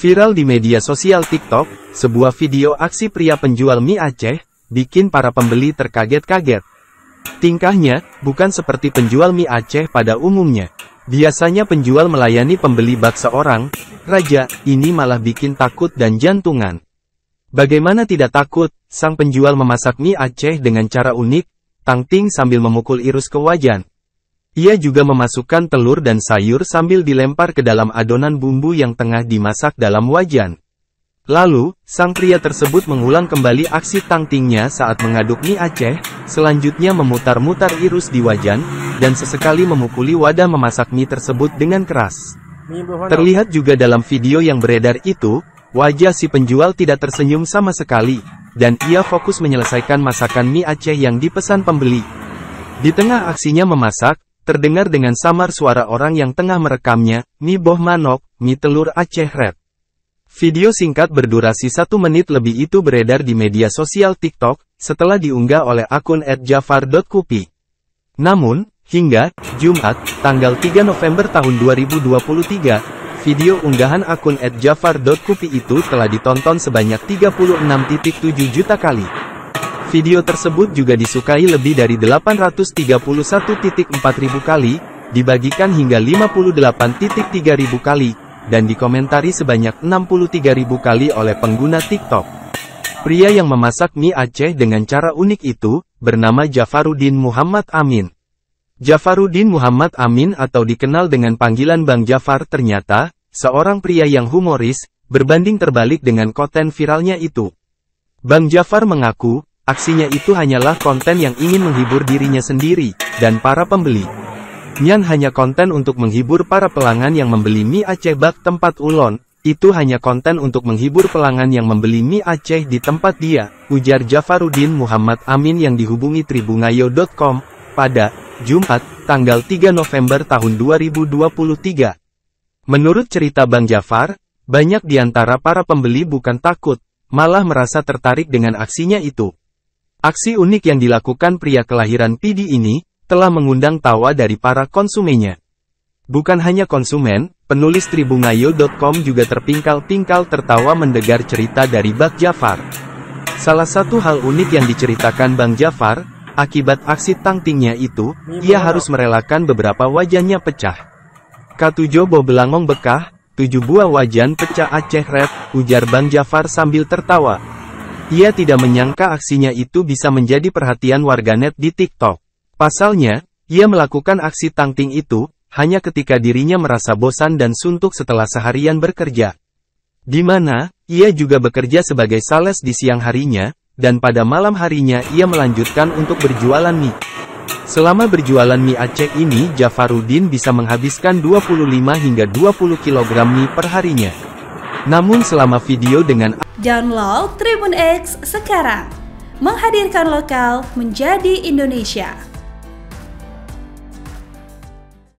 Viral di media sosial TikTok, sebuah video aksi pria penjual mie Aceh, bikin para pembeli terkaget-kaget. Tingkahnya, bukan seperti penjual mie Aceh pada umumnya. Biasanya penjual melayani pembeli bak seorang, raja, ini malah bikin takut dan jantungan. Bagaimana tidak takut, sang penjual memasak mie Aceh dengan cara unik, tangting sambil memukul irus ke wajan. Ia juga memasukkan telur dan sayur sambil dilempar ke dalam adonan bumbu yang tengah dimasak dalam wajan. Lalu, sang pria tersebut mengulang kembali aksi tangtingnya saat mengaduk mie Aceh, selanjutnya memutar-mutar irus di wajan, dan sesekali memukuli wadah memasak mie tersebut dengan keras. Terlihat juga dalam video yang beredar itu, wajah si penjual tidak tersenyum sama sekali, dan ia fokus menyelesaikan masakan mie Aceh yang dipesan pembeli. Di tengah aksinya memasak, Terdengar dengan samar suara orang yang tengah merekamnya, mi boh manok, Mi telur Aceh Red. Video singkat berdurasi satu menit lebih itu beredar di media sosial TikTok, setelah diunggah oleh akun @jafar.kupi. Namun, hingga Jumat, tanggal 3 November tahun 2023, video unggahan akun @jafar.kupi itu telah ditonton sebanyak 36.7 juta kali. Video tersebut juga disukai lebih dari 831.4 ribu kali, dibagikan hingga 58.3 ribu kali, dan dikomentari sebanyak 63 ribu kali oleh pengguna TikTok. Pria yang memasak mie Aceh dengan cara unik itu, bernama Jafaruddin Muhammad Amin. Jafaruddin Muhammad Amin atau dikenal dengan panggilan Bang Jafar ternyata, seorang pria yang humoris, berbanding terbalik dengan konten viralnya itu. Bang Jafar mengaku, Aksinya itu hanyalah konten yang ingin menghibur dirinya sendiri, dan para pembeli. Nyan hanya konten untuk menghibur para pelanggan yang membeli mie Aceh bak tempat ulon, itu hanya konten untuk menghibur pelanggan yang membeli mie Aceh di tempat dia, ujar Jafarudin Muhammad Amin yang dihubungi tribungayo.com, pada, Jumat, tanggal 3 November tahun 2023. Menurut cerita Bang Jafar, banyak di antara para pembeli bukan takut, malah merasa tertarik dengan aksinya itu. Aksi unik yang dilakukan pria kelahiran PD ini, telah mengundang tawa dari para konsumennya. Bukan hanya konsumen, penulis Tribungayo.com juga terpingkal-pingkal tertawa mendengar cerita dari Bak Jafar. Salah satu hal unik yang diceritakan Bang Jafar, akibat aksi tangtingnya itu, ia harus merelakan beberapa wajahnya pecah. Katujo Belangong Bekah, tujuh buah wajan pecah Aceh Red, ujar Bang Jafar sambil tertawa. Ia tidak menyangka aksinya itu bisa menjadi perhatian warganet di TikTok. Pasalnya, ia melakukan aksi tangting itu, hanya ketika dirinya merasa bosan dan suntuk setelah seharian bekerja. Di mana, ia juga bekerja sebagai sales di siang harinya, dan pada malam harinya ia melanjutkan untuk berjualan mie. Selama berjualan mie Aceh ini Jafarudin bisa menghabiskan 25 hingga 20 kg mie perharinya. Namun selama video dengan Download Tribun X sekarang. Menghadirkan lokal menjadi Indonesia.